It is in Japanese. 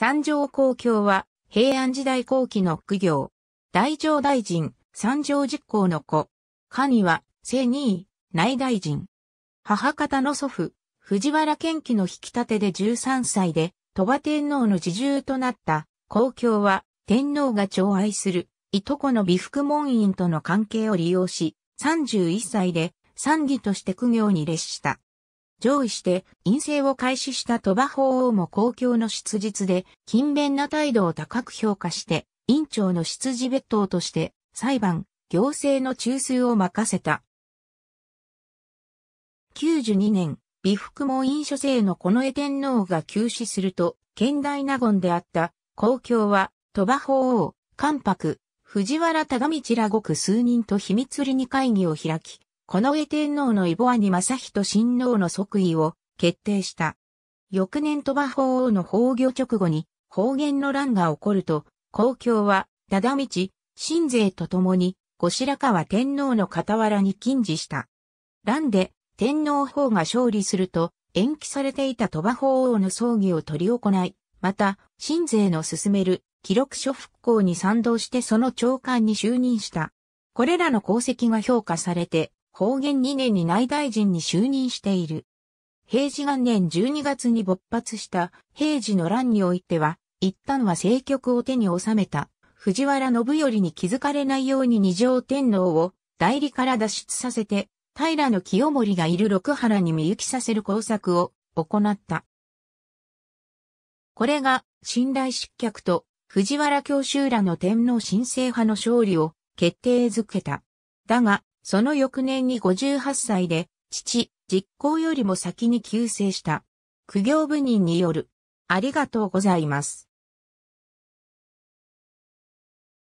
三条公共は、平安時代後期の苦行。大乗大臣、三条実行の子。神は、正二位、内大臣。母方の祖父、藤原賢機の引き立てで13歳で、鳥羽天皇の侍従となった、公共は、天皇が寵愛する、いとこの美福門院との関係を利用し、31歳で、三義として苦行に列した。上位して陰性を開始した鳥羽法王も公共の出実で勤勉な態度を高く評価して、院長の出自別当として裁判、行政の中枢を任せた。92年、美福門院所制の近衛天皇が急死すると、県大納言であった公共は鳥羽法王、関白、藤原忠道らごく数人と秘密裏に会議を開き、この上天皇のイボアニ正人親王の即位を決定した。翌年鳥羽法王の崩御直後に方言の乱が起こると、公共は、忠道、新税と共に、後白河天皇の傍らに禁止した。乱で、天皇法が勝利すると、延期されていた鳥羽法王の葬儀を取り行い、また、新税の進める記録書復興に賛同してその長官に就任した。これらの功績が評価されて、方言2年に内大臣に就任している。平治元年12月に勃発した平治の乱においては、一旦は政局を手に収めた藤原信頼に気づかれないように二条天皇を代理から脱出させて、平清盛がいる六原に見行きさせる工作を行った。これが信頼失脚と藤原教習らの天皇神聖派の勝利を決定づけた。だが、その翌年に58歳で、父、実行よりも先に急逝した。苦行部人による。ありがとうございます。